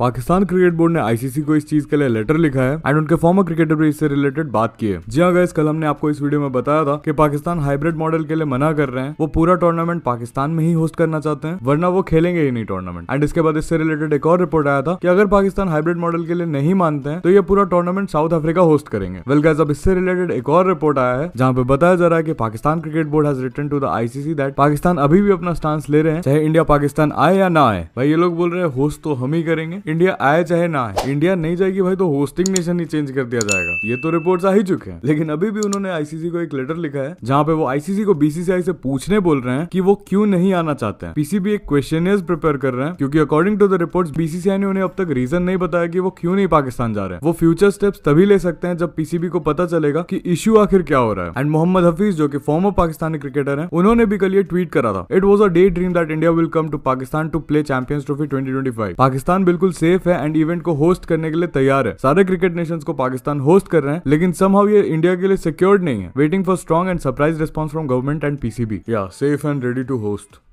Pakistan cricket board ने ICC को इस चीज के लिए लेटर लिखा है एंड उनके फॉर्मर क्रिकेटर भी इससे रिलेटेड बात की है जी हाँ गैस कल हमने आपको इस वीडियो में बताया था कि पाकिस्तान हाइब्रिड मॉडल के लिए मना कर रहे हैं वो पूरा टूर्नामेंट पाकिस्तान में ही होस्ट करना चाहते हैं वरना वो खेलेंगे ही नहीं टूर्नामेंट एंड इसके बाद इससे रिलेटेड एक और रिपोर्ट आया था कि अगर पाकिस्तान हाइब्रिड मॉडल के लिए नहीं मानते हैं तो ये पूरा टूर्नामेंट साउथ अफ्रीका होस्ट करेंगे वेल गैस अब इससे रिलेटेड एक और रिपोर्ट आया है जहां पे बताया जा रहा है कि Pakistan cricket board has return to the ICC that Pakistan अभी भी अपना स्टांस ले रहे हैं चाहे इंडिया पाकिस्तान आए या ना आए भाई ये लोग बोल रहे हैं होस्ट तो हम ही करेंगे इंडिया आए चाहे ना आए इंडिया नहीं जाएगी भाई तो होस्टिंग नेशन ही चेंज कर दिया जाएगा ये तो रिपोर्ट आ ही चुके हैं लेकिन अभी भी उन्होंने आईसीसी को एक लेटर लिखा है जहाँ पे वो आईसीसी को बीसीसीआई से पूछने बोल रहे हैं की वो क्यूँ नहीं आना चाहते हैं पीसीबी एक क्वेश्चन प्रिपेयर कर रहे हैं क्योंकि according to the report BCCI ने उन्हें अब तक रीजन नहीं बताया की वो क्यों नहीं पाकिस्तान जा रहे हैं वो फ्यूचर स्टेप्स तभी ले सकते हैं जब पीसीबी को पता चलेगा कि इश्यू आखिर क्या हो रहा है एंड मोहम्मद हफीज जो कि फॉर्मर पाकिस्तानी क्रिकेटर हैं उन्होंने भी कल ये ट्वीट करा था it was a day dream that India will come to Pakistan to play champions trophy twenty Pakistan बिल्कुल सेफ है एंड इवेंट को होस्ट करने के लिए तैयार है सारे क्रिकेट नेशन को पाकिस्तान होस्ट कर रहे हैं लेकिन समहाउ ये इंडिया के लिए सिक्योर्ड नहीं है waiting for strong and surprise response from government and PCB या safe and ready to host